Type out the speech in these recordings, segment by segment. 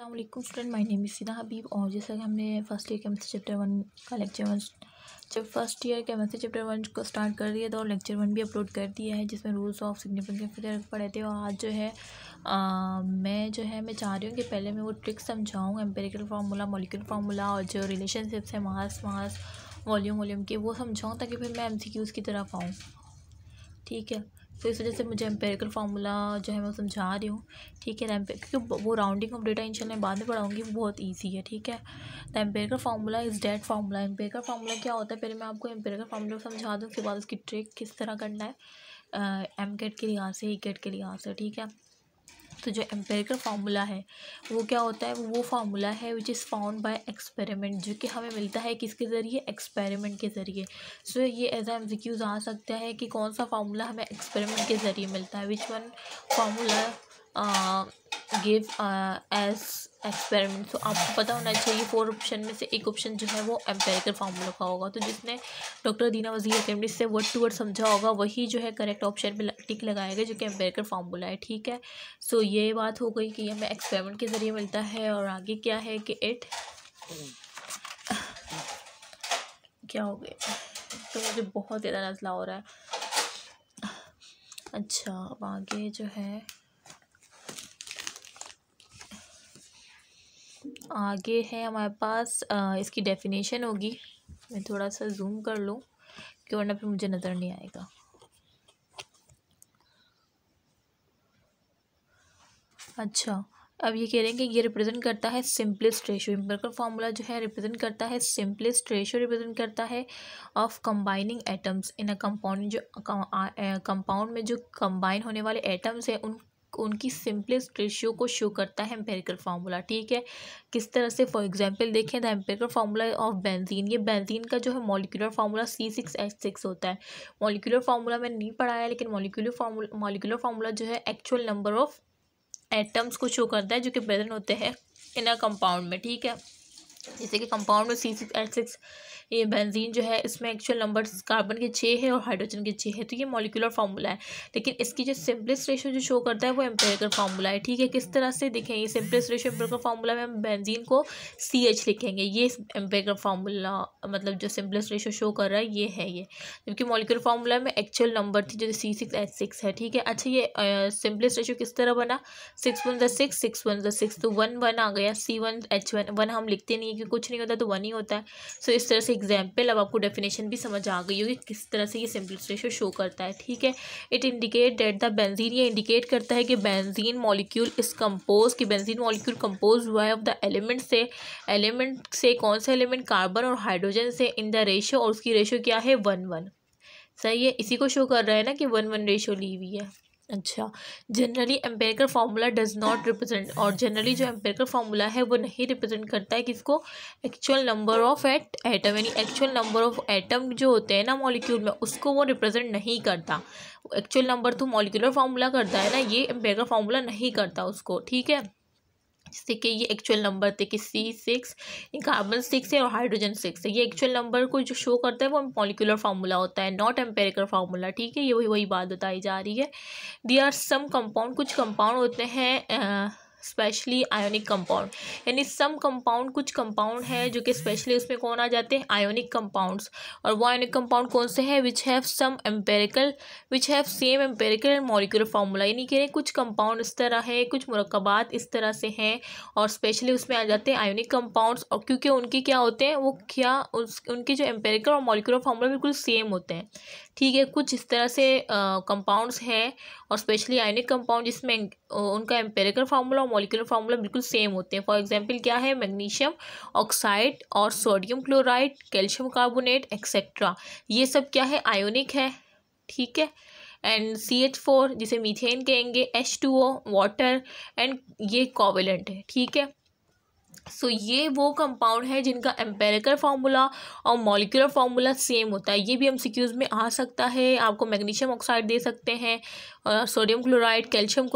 अल्लाम friend my name सीधा हबीब और जैसा कि हमने first year chemistry chapter one का लेक्चर वन जब first year chemistry chapter one को स्टार्ट कर दिया तो लेक्चर वन भी अपलोड कर दिया है जिसमें रूल्स ऑफ सिग्निफिकेंट फिगर पढ़े थे और आज जो है आ, मैं जो है मैं चाह रही हूँ कि पहले मैं वो ट्रिक्स समझाऊँ एम्पेरिकल फार्मूला मोलिकुलर फार्मूला और जो रिलेशनशिप्स हैं मास मास वॉल्यूम वॉल्यूम के वो समझाऊँ ताकि फिर मैं एम की तरफ आऊँ ठीक है तो इस वजह से मुझे एम्पेरिकल फार्मूला जो है मैं समझा रही हूँ ठीक है क्योंकि वो राउंडिंग ऑफ डेटा इंशाल्लाह मैं बाद में पढ़ाऊँगी वो बहुत ईजी है ठीक है the empirical formula is that formula empirical formula क्या होता है पहले मैं आपको एम्पेरिकल फार्मूला समझा दूँ उसके बाद उसकी ट्रिक किस तरह करना है एम uh, कैट के लिहाज से ई e कैट के लिहाज से ठीक है तो जो एम्पेरिकल फार्मूला है वो क्या होता है वो फार्मूला है which is found by experiment जो कि हमें मिलता है किसके ज़रिए एक्सपेरिमेंट के ज़रिए सो so, ये एज एम क्यूज़ आ सकता है कि कौन सा फार्मूला हमें एक्सपेरिमेंट के ज़रिए मिलता है which one formula gives experiment तो आपको पता होना चाहिए फोर ऑप्शन में से एक ऑप्शन जो है वो एम्पेरिकल फार्मूला का होगा तो जिसने डॉक्टर दीना वजीर अकेमडी से वर्ड टू वर्ड समझा होगा वही जो है करेक्ट ऑप्शन पे टिक लगाएगा जो कि एम्पेरिकल फार्मूला है ठीक है सो so, ये बात हो गई कि हमें एक्सपेरिमेंट के ज़रिए मिलता है और आगे क्या है कि इट क्या हो गया तो मुझे बहुत ज़्यादा नज़ला हो रहा है अच्छा अब आगे जो है आगे है हमारे पास आ, इसकी डेफिनेशन होगी मैं थोड़ा सा जूम कर लूँ कि वरना फिर मुझे नज़र नहीं आएगा अच्छा अब ये कह रहे हैं कि ये रिप्रेजेंट करता है सिंपलेस्ट रेशो इम्पेरिकल फार्मूला जो है रिप्रेजेंट करता है सिंपलेस्ट रेशो रिप्रेजेंट करता है of combining atoms in a compound जो कंपाउंड में जो कंबाइन होने वाले एटम्स हैं उन उनकी सिंपलेस्ट रेशियो को शो करता है एम्पेरिकल फार्मूला ठीक है किस तरह से फॉर एग्जांपल देखें the empirical formula of benzene ये बेंजीन का जो है molecular formula C six H six होता है मॉलिकुलर फार्मूला मैंने नहीं पढ़ाया लेकिन मॉलिकुलर फार्मूला मॉलिकुलर फार्मूला जो है एक्चुअल नंबर ऑफ एटम्स को शो करता है जो कि प्रेजेंट होते हैं इन अ कंपाउंड में ठीक है जैसे कि कंपाउंड में सी सिक्स एच सिक्स ये बेंजीन जो है इसमें एक्चुअल नंबर कार्बन के छः है और हाइड्रोजन के छः है तो ये मोलिकुलर फार्मूला है लेकिन इसकी जो सिंपलेस रेशो जो शो करता है वो एम्पेरिकल फार्मूला है ठीक है किस तरह से देखें ये सिंपलेस रेशो एम्पेरिकल फार्मूला में हम बेंजीन को सी एच लिखेंगे ये एम्पेरिकल फार्मूला मतलब जो सिंपलेस रेशो शो कर रहा है ये है ये जबकि मोलिकुलर फार्मूला में एक्चुअल नंबर थी जो सी सिक्स एच सिक्स है ठीक है अच्छा ये सिंपलेस रेशो किस तरह बना six ones six six ones six तो वन वन आ गया C one H one one हम लिखते नहीं क्योंकि कुछ नहीं होता तो वन ही होता है सो so, इस तरह से एग्जाम्पल अब आपको डेफिनेशन भी समझ आ गई होगी किस तरह से ये सिंपल रेशो शो करता है ठीक है it indicate that the benzene ये इंडिकेट करता है कि बेंजीन मॉलिक्यूल इस कम्पोज कि बेंजीन मॉलिक्यूल कम्पोज हुआ है ऑफ द एलिमेंट से एलिमेंट से कौन सा एलिमेंट कार्बन और हाइड्रोजन से इन द रेशो और उसकी रेशो क्या है वन वन सही है इसी को शो कर रहा है ना कि वन वन रेशो ली हुई है अच्छा generally empirical formula does not represent और जनरली जो एम्पेरिकल फार्मूला है वो नहीं रिप्रेजेंट करता है किसको actual number of at atom यानी एक्चुअल नंबर ऑफ एटम जो होते हैं ना मॉलिक्यूल में उसको वो रिप्रेजेंट नहीं करता एक्चुअल नंबर तो मॉलिक्यूलर फार्मूला करता है ना ये एम्पेरिकल फार्मूला नहीं करता उसको ठीक है जिससे कि ये एक्चुअल नंबर थे कि सी सिक्स कार्बन सिक्स है और हाइड्रोजन सिक्स है ये एक्चुअल नंबर को जो शो करता है वो मॉलिकुलर फार्मूला होता है नॉट एम्पेरिकल फार्मूला ठीक है ये वही वही बात बताई जा रही है दी आर सम कंपाउंड कुछ कंपाउंड होते हैं स्पेशली आयोनिक कंपाउंड यानी सम कंपाउंड कुछ कंपाउंड है जो कि स्पेशली उसमें कौन आ जाते हैं आयोनिक कंपाउंड्स और वो आयोनिक कंपाउंड कौन से हैं which have some empirical which have same empirical and molecular formula यानी कि कुछ कंपाउंड इस तरह है कुछ मरकबात इस तरह से हैं और स्पेशली उसमें आ जाते हैं आयोनिक कंपाउंड्स और क्योंकि उनके क्या होते हैं वो क्या उस उनके जो एम्पेरिकल और मॉलिकुलर फार्मूला बिल्कुल सेम होते हैं ठीक है कुछ इस तरह से कंपाउंड्स हैं और स्पेशली आयोनिक कंपाउंड जिसमें उनका एम्पेरिकल फार्मूला मॉलिकुलर फार्मूला बिल्कुल सेम होते हैं फॉर एग्जाम्पल क्या है मैग्नीशियम ऑक्साइड और sodium chloride calcium carbonate etcetera ये सब क्या है आयोनिक है ठीक है एंड सी एच फोर जिसे मीथेन कहेंगे H two O water and ये कोवेलेंट है ठीक है सो so, ये वो कंपाउंड है जिनका एम्पेरिकल फार्मूला और मॉलिकुलर फार्मूला सेम होता है ये भी एम में आ सकता है आपको मैग्नीशियम ऑक्साइड दे सकते हैं सोडियम क्लोराइड कैल्शियम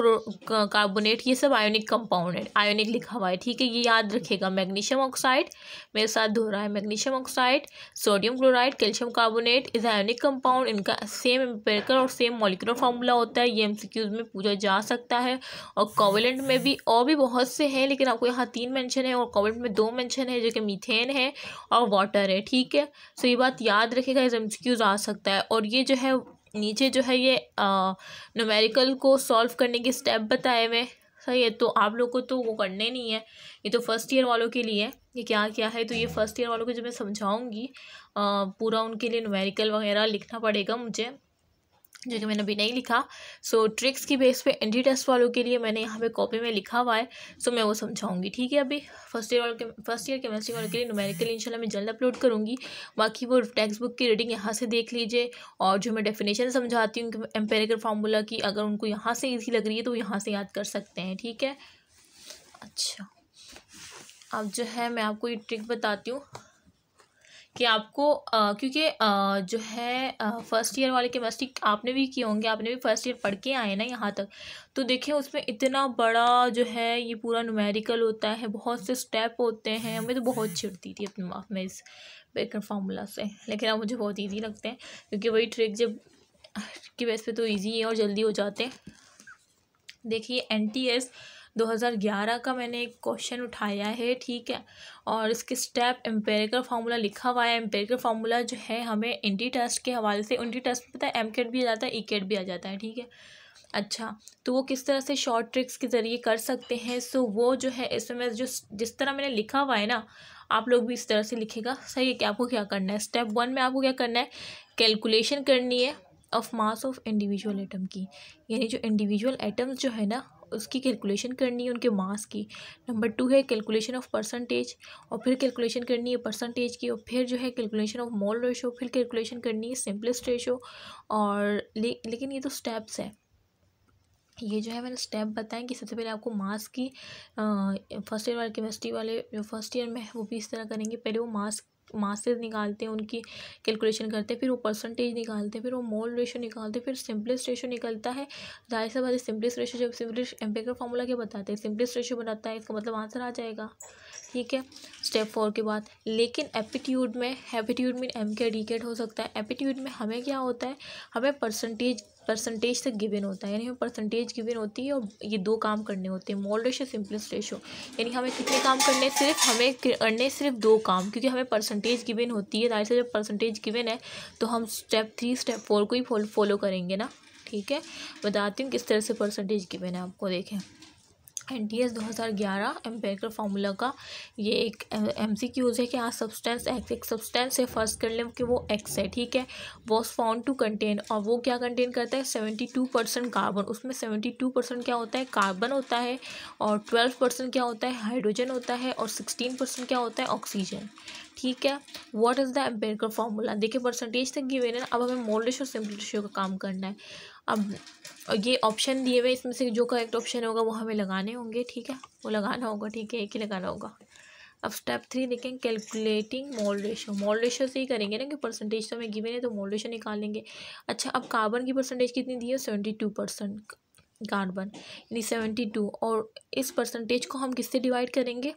कार्बोनेट ये सब आयोनिक कंपाउंड है आयोनिक लिखा हुआ है ठीक है ये याद रखेगा मैग्नीशियम ऑक्साइड मेरे साथ धो रहा है magnesium oxide sodium chloride calcium carbonate is ionic compound इनका सेम एम्पेरिकल और सेम मॉलिकुलर फार्मूला होता है ये एम में पूछा जा सकता है और कॉवलेंट में भी और भी बहुत से हैं लेकिन आपको यहाँ तीन मैंशन है है और कॉमेंट में दो मेंशन है जो कि मीथेन है और वाटर है ठीक है सो ये बात याद रखेगा एम आ सकता है और ये जो है नीचे जो है ये नोमेरिकल को सॉल्व करने के स्टेप बताए हुए सही है तो आप लोग को तो वो करने नहीं है ये तो फर्स्ट ईयर वालों के लिए ये क्या क्या है तो ये फर्स्ट ईयर वालों को जो मैं समझाऊंगी पूरा उनके लिए नोमेरिकल वगैरह लिखना पड़ेगा मुझे जो कि मैंने अभी नहीं लिखा सो so, ट्रिक्स की बेस पे एंटी टेस्ट वालों के लिए मैंने यहाँ पे कॉपी में लिखा हुआ है सो so, मैं वो समझाऊंगी ठीक है अभी फर्स्ट ईयर वालों के फर्स्ट ईयर केमिस्ट्री वालों के लिए नोमेरिकल इंशाल्लाह मैं जल्द अपलोड करूँगी बाकी वो टेक्स्ट बुक की रीडिंग यहाँ से देख लीजिए और जो मैं डेफिनेशन समझाती हूँ एम्पेरिकल फार्मूला की अगर उनको यहाँ से ईजी लग रही है तो यहाँ से याद कर सकते हैं ठीक है अच्छा अब जो है मैं आपको ये ट्रिक बताती हूँ कि आपको आ, क्योंकि आ, जो है फ़र्स्ट ईयर वाले केमिस्ट्री आपने भी किए होंगे आपने भी फ़र्स्ट ईयर पढ़ के आए ना यहाँ तक तो देखें उसमें इतना बड़ा जो है ये पूरा नुमेरिकल होता है बहुत से स्टेप होते हैं हमें तो बहुत छिड़ती थी अपने माफ में इस बेकर फार्मूला से लेकिन अब मुझे बहुत ईजी लगते हैं क्योंकि वही ट्रिक जब की वैसे तो ईजी है और जल्दी हो जाते हैं देखिए एन टी एस 2011 का मैंने एक क्वेश्चन उठाया है ठीक है और इसके स्टेप एम्पेरिकल फार्मूला लिखा हुआ है एम्पेरिकल फार्मूला जो है हमें इंडी टेस्ट के हवाले से इंडी टेस्ट में पता है एम भी आ जाता है ई भी आ जाता है ठीक है अच्छा तो वो किस तरह से शॉर्ट ट्रिक्स के ज़रिए कर सकते हैं सो वो जो है इसमें मैं जो जिस तरह मैंने लिखा हुआ है ना आप लोग भी इस तरह से लिखेगा सही है कि आपको क्या करना है स्टेप वन में आपको क्या करना है कैलकुलेशन करनी है of mass of individual atom की यानी जो इंडिविजुअल एटम्स जो है ना उसकी कैलकुलेशन करनी है उनके मास की नंबर टू है कैलकुलेशन ऑफ परसेंटेज और फिर कैलकुलेशन करनी है परसेंटेज की और फिर जो है कैलकुलेशन ऑफ मॉल रेशो फिर कैलकुलेशन करनी है सिंपलेस्ट रेशो और ले, लेकिन ये तो स्टेप्स हैं ये जो है मैंने स्टेप बताएं कि सबसे पहले आपको मास की फर्स्ट ईयर वाले केमिस्ट्री वाले जो फर्स्ट ईयर में है वो भी इस तरह करेंगे पहले वो मास मासेज निकालते हैं उनकी कैलकुलेशन करते हैं फिर वो परसेंटेज निकालते हैं फिर वो मोल रेशो निकालते हैं फिर सिंपलेस्ट रेशो निकलता है जाहिर सा बात है सिंपलेस्ट रेशो जब सिंपलेस्ट एम्पेकर फार्मूला के बताते हैं सिंपलेस्ट रेशो बनाता है इसका मतलब आंसर आ जाएगा ठीक है स्टेप फोर के बाद लेकिन एप्टीट्यूड में एप्टीट्यूड मीन एम के डी हो सकता है एप्टीट्यूड में हमें क्या होता है हमें परसेंटेज परसेंटेज तक गिवन होता है यानी हमें परसेंटेज गिवन होती है और ये दो काम करने होते हैं मोल रेशो सिंपलेस रेशो यानी हमें कितने काम करने सिर्फ हमें करने सिर्फ दो काम क्योंकि हमें परसेंटेज गिवन होती है जाहिर से जब परसेंटेज गिवन है तो हम स्टेप थ्री स्टेप फोर को ही फॉलो करेंगे ना ठीक है बताती हूँ किस तरह से परसेंटेज गिवन है आपको देखें एन टी एस दो हज़ार ग्यारह फार्मूला का ये एक एम सी क्यूज है कि हाँ सब्सटेंस एक्स एक सब्सटेंस है फर्स्ट कर लें कि वो एक्स है ठीक है वॉज फाउंड टू कंटेन और वो क्या कंटेन करता है सेवेंटी टू परसेंट कार्बन उसमें सेवेंटी टू परसेंट क्या होता है कार्बन होता है और ट्वेल्व परसेंट क्या होता है हाइड्रोजन होता है और सिक्सटीन परसेंट क्या होता है ऑक्सीजन ठीक है what is the empirical formula देखिए परसेंटेज तक गिवन ना अब हमें मोल रेशो सिंपल रेशियो का काम करना है अब ये ऑप्शन दिए हुए इसमें से जो करेक्ट ऑप्शन होगा वो हमें लगाने होंगे ठीक है वो लगाना होगा ठीक है एक ही लगाना होगा अब स्टेप थ्री देखें calculating mole ratio mole ratio से ही करेंगे ना कि परसेंटेज तो हमें गिवे नहीं तो मोल रेशो निकालेंगे अच्छा अब कार्बन की परसेंटेज कितनी दी है सेवेंटी टू परसेंट कार्बन यानी सेवेंटी टू और इस परसेंटेज को हम किससे डिवाइड करेंगे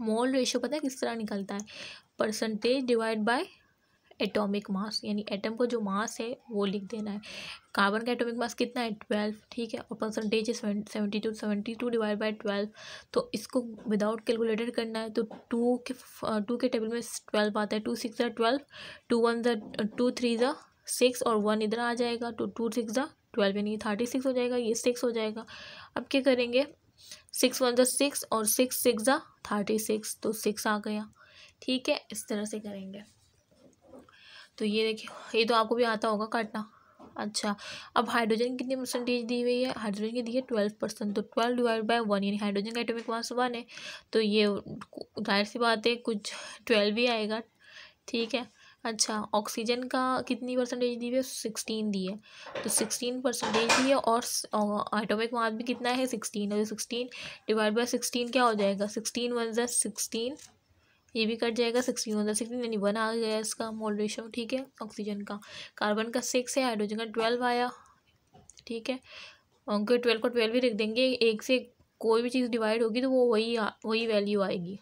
मोल रेशो पता है किस तरह निकलता है percentage divide by atomic mass यानी एटम को जो मास है वो लिख देना है कार्बन का एटॉमिक मास कितना है ट्वेल्व ठीक है और परसेंटेज है seventy two seventy two divide by twelve तो इसको विदाउट कैलकुलेटर करना है तो टू के टू uh, के टेबल में ट्वेल्व आता है टू सिक्स ज़ा ट्वेल्व टू वन ज़ा टू थ्री ज़ा सिक्स और वन इधर आ जाएगा तो टू सिक्स ज़ा ट्वेल्व यानी थर्टी सिक्स हो जाएगा ये सिक्स हो जाएगा अब क्या करेंगे सिक्स वन ज़ा सिक्स और सिक्स सिक्स ज़ा थर्टी सिक्स तो सिक्स आ गया ठीक है इस तरह से करेंगे तो ये देखिए ये तो आपको भी आता होगा काटना अच्छा अब हाइड्रोजन कितनी परसेंटेज दी हुई है हाइड्रोजन की दी है ट्वेल्व परसेंट तो ट्वेल्व डिवाइड बाय वन यानी हाइड्रोजन का एटॉमिक मास वन है तो ये जाहिर सी बात है कुछ ट्वेल्व ही आएगा ठीक है अच्छा ऑक्सीजन का कितनी परसेंटेज दी हुई है सिक्सटीन दी है तो सिक्सटीन परसेंटेज दी है और एटॉमिक मास भी कितना है सिक्सटीन और सिक्सटीन डिवाइड बाय सिक्सटीन क्या हो जाएगा सिक्सटीन वन ज़ा सिक्सटीन ये भी कट जाएगा सिक्सटीन वन सिक्सटीन यानी वन आ गया इसका मोल रेशो ठीक है ऑक्सीजन का कार्बन का सिक्स है हाइड्रोजन का ट्वेल्व आया ठीक है क्योंकि ट्वेल्व को ट्वेल्व ही रख देंगे एक से कोई भी चीज़ डिवाइड होगी तो वो वही वही वैल्यू आएगी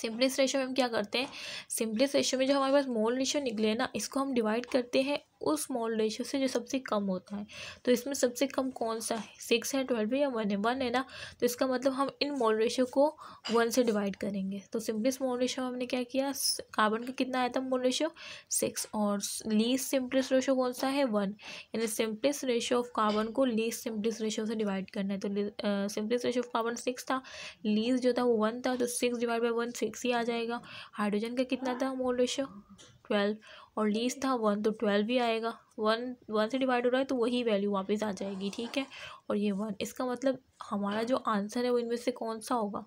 सिंपलेस्ट रेशो में हम क्या करते हैं सिंपलेस्ट रेशो में जो हमारे पास मोल रेशो निकले ना इसको हम डिवाइड करते हैं उस मॉल रेशो से जो सबसे कम होता है तो इसमें सबसे कम कौन सा है सिक्स है ट्वेल्व है या वन है वन है ना तो इसका मतलब हम इन मॉल रेशो को वन से डिवाइड करेंगे तो सिंपलेस्ट मॉल रेशो हमने क्या किया कार्बन का कितना आया था मॉल रेशो सिक्स और लीज सिंपलेस्ट रेशो कौन सा है वन यानी सिंपलेस्ट रेशो ऑफ कार्बन को लीज सिंपलेस्ट रेशो से डिवाइड करना है तो simplest ratio of carbon six था लीज जो था वो वन था तो six divide by one six ही आ जाएगा हाइड्रोजन का कितना था मोल रेशो ट्वेल्व और लीस्ट था वन तो ट्वेल्व ही आएगा वन वन से डिवाइड हो रहा है तो वही वैल्यू वापस आ जाएगी ठीक है और ये वन इसका मतलब हमारा जो आंसर है वो इनमें से कौन सा होगा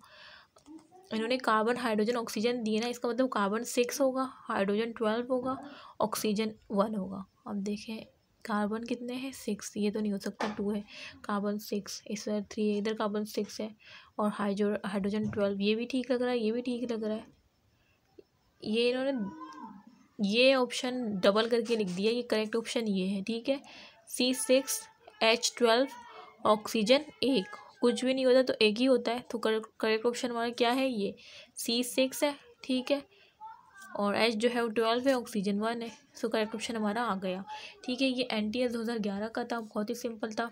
इन्होंने कार्बन हाइड्रोजन ऑक्सीजन दिए ना इसका मतलब कार्बन सिक्स होगा हाइड्रोजन ट्वेल्व होगा ऑक्सीजन वन होगा अब देखें कार्बन कितने हैं सिक्स ये तो नहीं हो सकता टू है कार्बन सिक्स इस तरह थ्री है इधर कार्बन सिक्स है और हाइड्रो हाइड्रोजन ट्वेल्व ये भी ठीक लग रहा है ये भी ठीक लग रहा है ये इन्होंने ये ऑप्शन डबल करके लिख दिया ये करेक्ट ऑप्शन ये है ठीक है C six H twelve oxygen एक कुछ भी नहीं होता तो एक ही होता है तो करेक्ट ऑप्शन हमारा क्या है ये सी सिक्स है ठीक है और एच जो है वो ट्वेल्व है ऑक्सीजन वन है सो करेक्ट ऑप्शन हमारा आ गया ठीक है ये एन टी एस दो हज़ार ग्यारह का था बहुत ही सिंपल था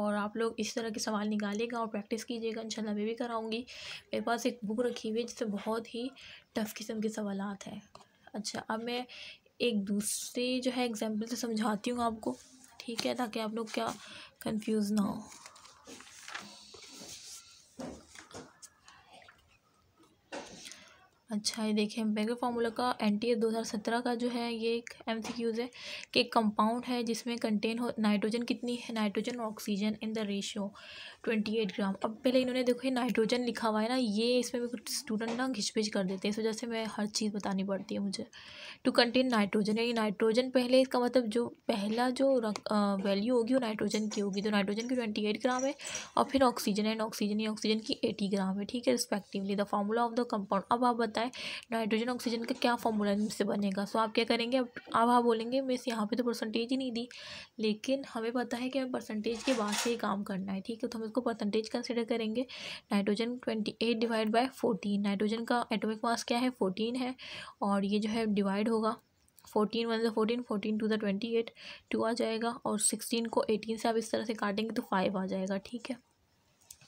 और आप लोग इस तरह के सवाल निकालेगा और प्रैक्टिस कीजिएगा इंशाल्लाह मैं भी कराऊंगी मेरे पास एक बुक रखी हुई है जिससे बहुत ही टफ़ किस्म के सवाल हैं अच्छा अब मैं एक दूसरी जो है एग्जांपल से समझाती हूँ आपको ठीक है ताकि आप लोग क्या कंफ्यूज ना हो अच्छा ये देखिए बेगर फार्मूला का एन टी दो हज़ार सत्रह का जो है ये एक एम सी क्यूज़ है कि एक कंपाउंड है जिसमें कंटेन हो नाइट्रोजन कितनी है नाइट्रोजन और oxygen in the ratio twenty eight gram अब पहले इन्होंने देखो ये नाइट्रोजन लिखा हुआ है ना ये इसमें भी कुछ स्टूडेंट ना घिचपिच कर देते हैं इस वजह से मैं हर चीज़ बतानी पड़ती है मुझे टू कंटेन नाइट्रोजन यानी नाइट्रोजन पहले इसका मतलब जो पहला जो वैल्यू होगी वो नाइट्रोजन की होगी तो नाइट्रोजन की ट्वेंटी एट ग्राम है और फिर ऑक्सीजन एंड ऑक्सीजन ही ऑक्सीजन की एटी ग्राम है ठीक है respectively the formula of the compound अब आप बताएं है नाइट्रोजन ऑक्सीजन का क्या फॉर्मूला इनसे बनेगा सो आप क्या करेंगे अब आप हाँ बोलेंगे मिस यहाँ पे तो परसेंटेज ही नहीं दी लेकिन हमें पता है कि हमें परसेंटेज के बाद से ही काम करना है ठीक है तो हम इसको परसेंटेज कंसिडर करेंगे nitrogen twenty eight divide by fourteen nitrogen का एटोमिक मास क्या है फोर्टीन है और ये जो है डिवाइड होगा फोर्टीन वन ज़ा फोर्टीन फोर्टीन टू ज़ा ट्वेंटी एट टू आ जाएगा और सिक्सटीन को एटीन से आप इस तरह से काटेंगे तो फाइव आ जाएगा ठीक है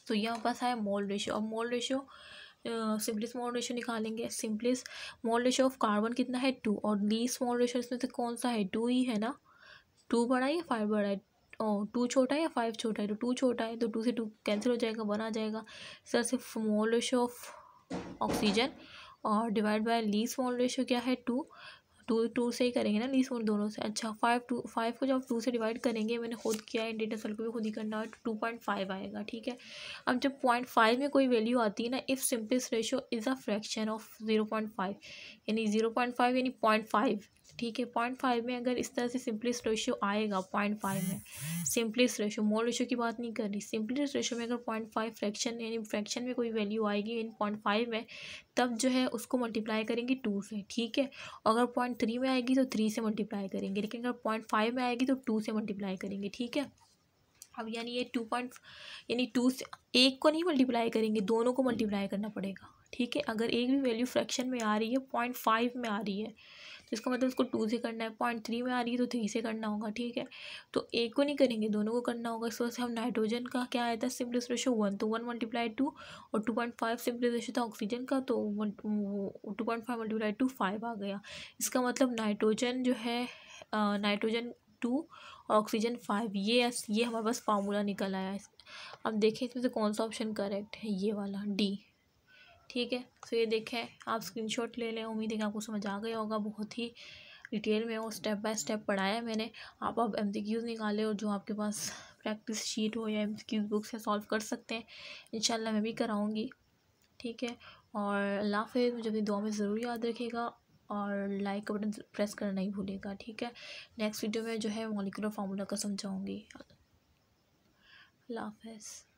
तो यहाँ पास है मोल रेशियो अब mole ratio simplest mole ratio निकालेंगे simplest mole ratio of carbon कितना है टू और लीस्ट मॉल रेशो इसमें से कौन सा है टू ही है ना टू बड़ा है या फाइव बड़ा है टू छोटा है या फाइव छोटा है तो टू छोटा है तो टू से टू कैंसिल हो जाएगा वन आ जाएगा इस तरह से मॉल रेशो ऑफ ऑक्सीजन और divide by least mole ratio क्या है टू टू टू से ही करेंगे ना लीस्ट दोनों से अच्छा फाइव टू फाइव को जब टू से डिवाइड करेंगे मैंने खुद किया इन डेटा सेल को भी खुद ही करना है टू पॉइंट फाइव आएगा ठीक है अब जब पॉइंट फाइव में कोई वैल्यू आती है ना if simplest ratio is a fraction of zero point five यानी ज़ीरो पॉइंट फाइव यानी पॉइंट फाइव ठीक है पॉइंट फाइव में अगर इस तरह से सिंपलेस्ट रेशियो आएगा पॉइंट फाइव में सिंपलेस्ट रेशो मोल रेशियो की बात नहीं कर रही सिंपलेस्ट रेशो में अगर पॉइंट फाइव फ्रैक्शन यानी फ्रैक्शन में कोई वैल्यू आएगी इन पॉइंट फाइव में तब जो है उसको मल्टीप्लाई करेंगे टू से ठीक है अगर पॉइंट थ्री में आएगी तो थ्री से मल्टीप्लाई करेंगे लेकिन अगर पॉइंट फाइव में आएगी तो टू से मल्टीप्लाई करेंगे ठीक है अब यानी ये टू पॉइंट यानी टू से एक को नहीं मल्टीप्लाई करेंगे दोनों को मल्टीप्लाई करना पड़ेगा ठीक है अगर एक भी वैल्यू फ्रैक्शन में आ रही है पॉइंट फाइव में आ रही है तो इसका मतलब उसको टू से करना है पॉइंट थ्री में आ रही है तो थ्री से करना होगा ठीक है तो एक को नहीं करेंगे दोनों को करना होगा इस वजह से हम नाइट्रोजन का क्या आया था सिम्पल रेशो वन तो वन मल्टीप्लाई टू और two point five simple ratio था ऑक्सीजन का तो two point five multiply two five आ गया इसका मतलब नाइट्रोजन जो है नाइट्रोजन टू और ऑक्सीजन फाइव ये ये हमारे पास फार्मूला निकल आया अब देखें इसमें से कौन सा ऑप्शन करेक्ट है ये वाला डी ठीक है तो ये देखें आप स्क्रीनशॉट ले लें उम्मीद है कि आपको समझ आ गया होगा बहुत ही डिटेल में वो स्टेप बाय स्टेप पढ़ाया है मैंने आप अब एम निकाले और जो आपके पास प्रैक्टिस शीट हो या एम बुक्स है सॉल्व कर सकते हैं इन मैं भी कराऊँगी ठीक है और अल्लाह हाफिज़ मुझे अपनी दुआ में ज़रूर याद रखेगा और लाइक का बटन प्रेस करना नहीं भूलेगा ठीक है नेक्स्ट वीडियो में जो है मोलिकुलर फार्मूला का समझाऊँगी अल्लाह हाफ